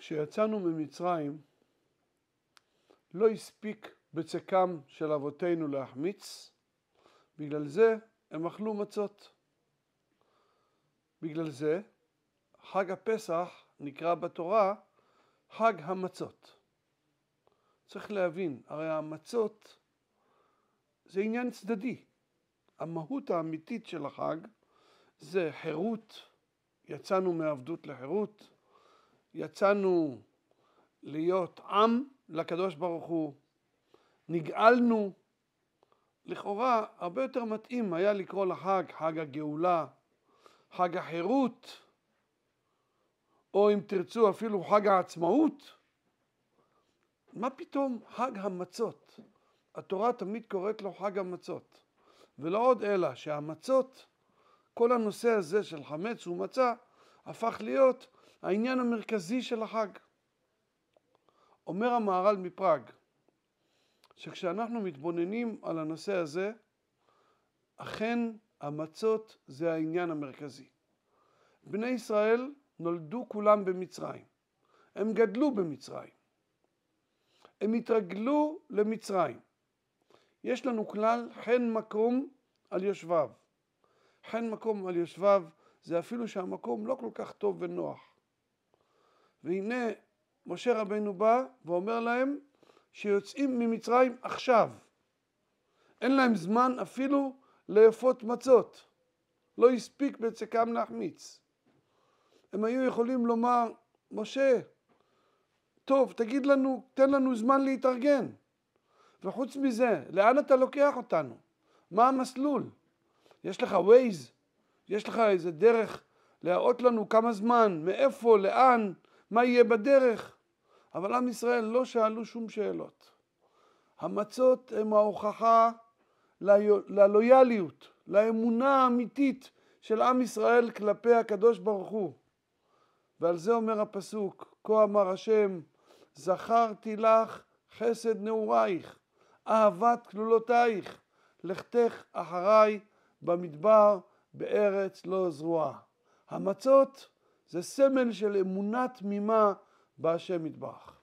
כשיצאנו ממצרים לא הספיק בצקם של אבותינו להחמיץ, בגלל זה הם אכלו מצות. בגלל זה חג הפסח נקרא בתורה חג המצות. צריך להבין, הרי המצות זה עניין צדדי. המהות האמיתית של החג זה חירות, יצאנו מעבדות לחירות, יצאנו להיות עם לקדוש ברוך הוא, נגאלנו. לכאורה הרבה יותר מתאים היה לקרוא לחג חג הגאולה, חג החירות, או אם תרצו אפילו חג העצמאות. מה פתאום חג המצות? התורה תמיד קוראת לו חג המצות. ולא עוד אלא שהמצות, כל הנושא הזה של חמץ ומצה, הפך להיות העניין המרכזי של החג. אומר המהר"ל מפראג, שכשאנחנו מתבוננים על הנושא הזה, אכן המצות זה העניין המרכזי. בני ישראל נולדו כולם במצרים. הם גדלו במצרים. הם התרגלו למצרים. יש לנו כלל חן מקום על יושביו. חן מקום על יושביו זה אפילו שהמקום לא כל כך טוב ונוח. והנה משה רבנו בא ואומר להם שיוצאים ממצרים עכשיו. אין להם זמן אפילו לאפות מצות. לא הספיק בצקם להחמיץ. הם היו יכולים לומר, משה, טוב, תגיד לנו, תן לנו זמן להתארגן. וחוץ מזה, לאן אתה לוקח אותנו? מה המסלול? יש לך ווייז? יש לך איזה דרך להראות לנו כמה זמן, מאיפה, לאן? מה יהיה בדרך. אבל עם ישראל לא שאלו שום שאלות. המצות הם ההוכחה ללויאליות, לאמונה האמיתית של עם ישראל כלפי הקדוש ברוך הוא. ועל זה אומר הפסוק, כה אמר השם, זכרתי לך חסד נעורייך, אהבת כלולותייך, לכתך אחריי במדבר בארץ לא זרועה. המצות זה סמל של אמונה תמימה בהשם יתברך.